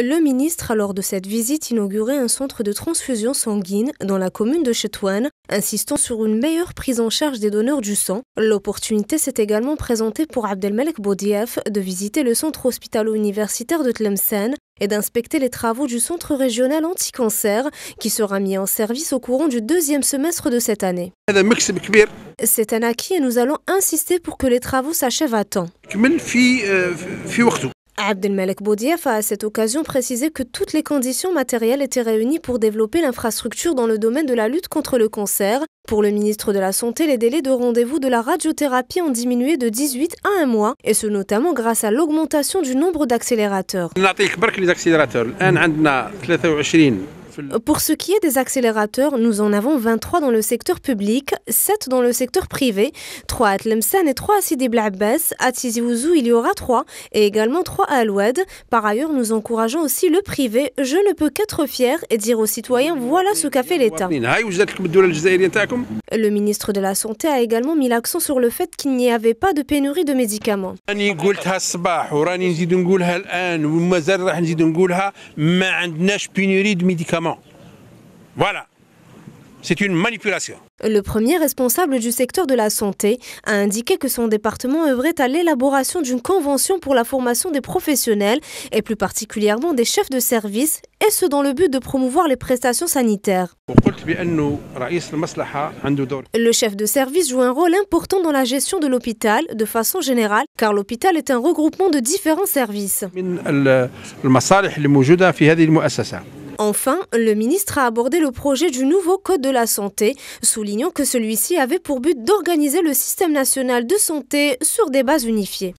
Le ministre a lors de cette visite inauguré un centre de transfusion sanguine dans la commune de Chetouane, insistant sur une meilleure prise en charge des donneurs du sang. L'opportunité s'est également présentée pour Abdelmalek Boudiaf de visiter le centre hospitalo-universitaire de Tlemcen et d'inspecter les travaux du centre régional anti-cancer qui sera mis en service au courant du deuxième semestre de cette année. C'est un acquis et nous allons insister pour que les travaux s'achèvent à temps. Abdelmalek Boudieff a à cette occasion précisé que toutes les conditions matérielles étaient réunies pour développer l'infrastructure dans le domaine de la lutte contre le cancer. Pour le ministre de la Santé, les délais de rendez-vous de la radiothérapie ont diminué de 18 à 1 mois, et ce notamment grâce à l'augmentation du nombre d'accélérateurs. Euh, pour ce qui est des accélérateurs, nous en avons 23 dans le secteur public, 7 dans le secteur privé, 3 à Tlemcen et 3 à Sidi Blabès, À Tizi Ouzou, il y aura 3 et également 3 à Aloued. Par ailleurs, nous encourageons aussi le privé. Je ne peux qu'être fier et dire aux citoyens voilà ce qu'a fait l'État. Le ministre de la Santé a également mis l'accent sur le fait qu'il n'y avait pas de pénurie de médicaments. de médicaments. Voilà. C'est une manipulation. Le premier responsable du secteur de la santé a indiqué que son département œuvrait à l'élaboration d'une convention pour la formation des professionnels et plus particulièrement des chefs de service, et ce dans le but de promouvoir les prestations sanitaires. Le chef de service joue un rôle important dans la gestion de l'hôpital de façon générale, car l'hôpital est un regroupement de différents services. Enfin, le ministre a abordé le projet du nouveau Code de la santé, soulignant que celui-ci avait pour but d'organiser le système national de santé sur des bases unifiées.